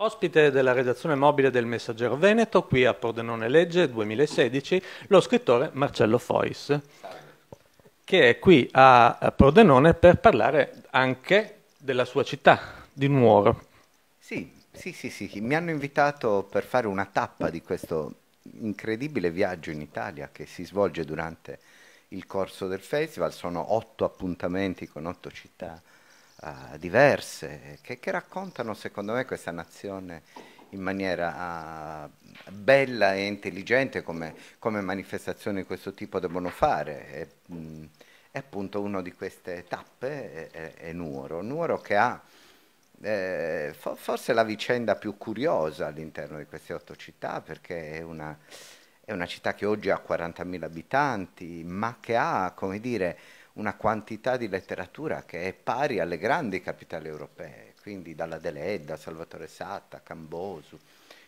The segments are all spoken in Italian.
Ospite della redazione mobile del Messaggero Veneto, qui a Pordenone Legge 2016, lo scrittore Marcello Fois, che è qui a Pordenone per parlare anche della sua città, di Nuoro. Sì, sì, sì, sì, mi hanno invitato per fare una tappa di questo incredibile viaggio in Italia che si svolge durante il corso del festival, sono otto appuntamenti con otto città uh, diverse che, che, raccontano secondo me questa nazione in maniera uh, bella e intelligente come, come, manifestazioni di questo tipo devono fare. E, mh, mm, e appunto una di queste tappe è, è, è Nuoro. Nuoro che ha eh, fo- forse la vicenda più curiosa all'interno di queste otto città perché è una, è una città che oggi ha 40.000 abitanti ma che ha, come dire, una quantità di letteratura che è pari alle grandi capitali europee, quindi dalla Deledda, Salvatore Satta, Cambosu,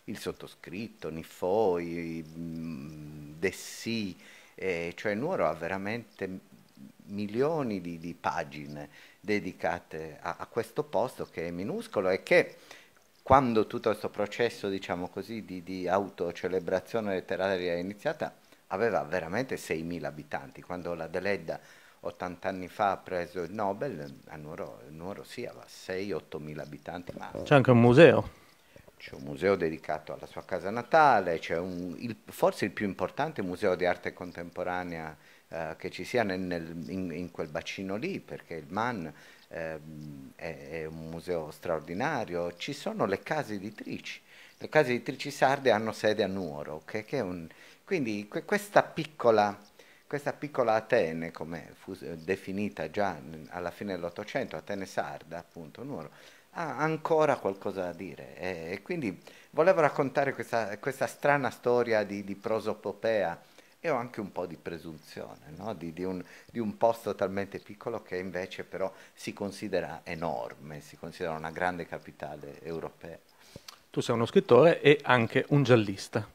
il sottoscritto, Nifoi, mm, Dessì, eh, cioè Nuoro ha veramente milioni di, di pagine dedicate a, a, questo posto che è minuscolo e che quando tutto questo processo diciamo così, di, di autocelebrazione letteraria è iniziata aveva veramente 6.000 abitanti, quando la Deledda 80 anni fa ha preso il Nobel, a Nuoro, Nuoro sì, aveva 6-8 mila abitanti. Ma... C'è anche un museo. C'è un museo dedicato alla sua casa natale, c'è forse il più importante museo di arte contemporanea eh, che ci sia nel, nel, in, in, quel bacino lì, perché il MAN eh, è, è un museo straordinario. Ci sono le case editrici, le case editrici sarde hanno sede a Nuoro, okay? un... quindi que questa piccola questa piccola Atene, come fu eh, definita già alla fine dell'Ottocento, Atene sarda, appunto, Nuoro, ha ancora qualcosa da dire. E, quindi volevo raccontare questa, questa strana storia di, di, prosopopea e ho anche un po' di presunzione no? di, di, un, di, un, posto talmente piccolo che invece però si considera enorme, si considera una grande capitale europea. Tu sei uno scrittore e anche un giallista.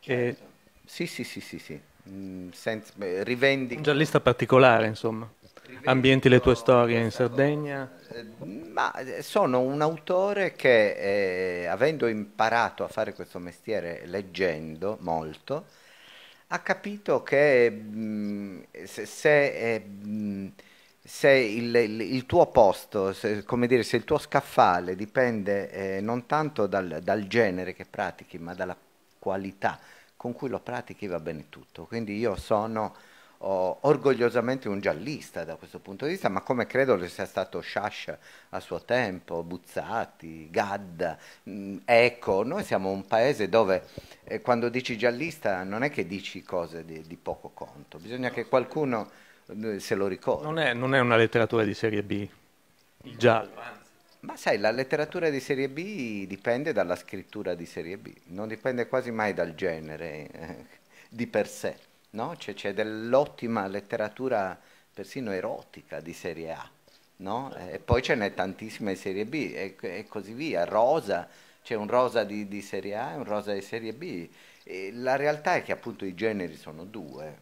Certo. E... Sì, sì, sì, sì, sì. Mm, senza, beh, rivendico... Un giallista particolare, insomma. Rivendico... Ambienti le tue storie in Sardegna? Eh, ma eh, sono un autore che, eh, avendo imparato a fare questo mestiere leggendo molto, ha capito che mh, mm, se, se, eh, mh, mm, se il, il, il, tuo posto, se, come dire, se il tuo scaffale dipende eh, non tanto dal, dal genere che pratichi, ma dalla qualità con cui lo pratichi va bene tutto. Quindi io sono oh, orgogliosamente un giallista da questo punto di vista, ma come credo lo sia stato Sciascia a suo tempo, Buzzati, Gadda, mh, mm, Eco, noi siamo un paese dove eh, quando dici giallista non è che dici cose di, di poco conto, bisogna che qualcuno eh, se lo ricordi. Non è, non è una letteratura di serie B, il giallo. Ma sai, la letteratura di serie B dipende dalla scrittura di serie B, non dipende quasi mai dal genere eh, di per sé, no? c'è, c'è, dell'ottima letteratura persino erotica di serie A, no? E poi ce n'è tantissima di serie B e, e così via, rosa, c'è un rosa di, di, serie A e un rosa di serie B. E la realtà è che appunto i generi sono due,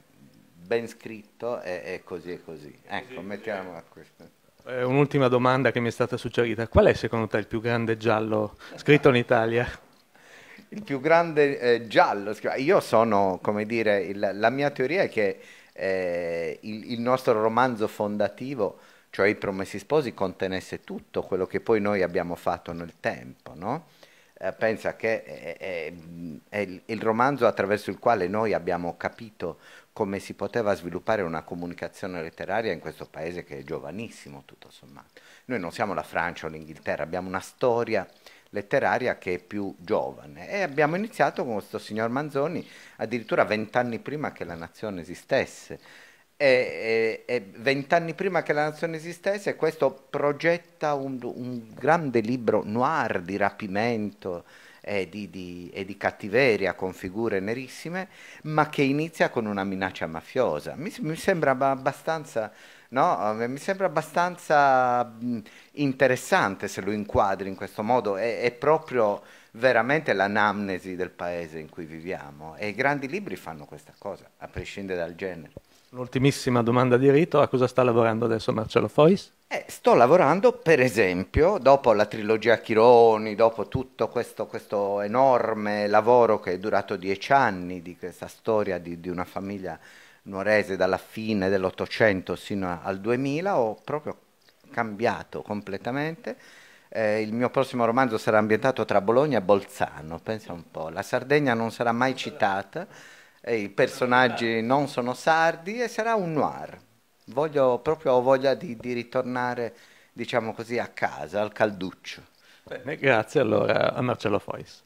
ben scritto e, e così e così. Ecco, mettiamo eh. a questo. Eh, un'ultima domanda che mi è stata suggerita. Qual è secondo te il più grande giallo scritto in Italia? Il più grande eh, giallo, io sono, come dire, il, la mia teoria è che eh, il, il nostro romanzo fondativo cioè i Promessi Sposi, contenesse tutto quello che poi noi abbiamo fatto nel tempo, no? Eh, pensa che eh, eh, è, è, è, il romanzo attraverso il quale noi abbiamo capito come si poteva sviluppare una comunicazione letteraria in questo paese che è giovanissimo tutto sommato. Noi non siamo la Francia o l'Inghilterra, abbiamo una storia letteraria che è più giovane e abbiamo iniziato con questo signor Manzoni addirittura vent'anni prima che la nazione esistesse e vent'anni prima che la nazione esistesse, questo progetta un, un grande libro noir di rapimento e di, di, e di, cattiveria con figure nerissime, ma che inizia con una minaccia mafiosa. Mi, eh, mi sembra abbastanza... No? Mi sembra abbastanza interessante se lo inquadri in questo modo, è, è proprio veramente l'anamnesi del paese in cui viviamo e i grandi libri fanno questa cosa, a prescindere dal genere. Un'ultimissima domanda di rito, a cosa sta lavorando adesso Marcello Fois? Eh, sto lavorando, per esempio, dopo la trilogia Chironi, dopo tutto questo, questo enorme lavoro che è durato dieci anni, di questa storia di, di una famiglia nuorese dalla fine dell'Ottocento sino al 2000, ho proprio cambiato completamente. Eh, il mio prossimo romanzo sarà ambientato tra Bologna e Bolzano, pensa un po'. La Sardegna non sarà mai citata i personaggi non sono sardi e sarà un noir. Voglio proprio ho voglia di, di ritornare, diciamo così, a casa, al calduccio. Bene, grazie allora a Marcello Fois.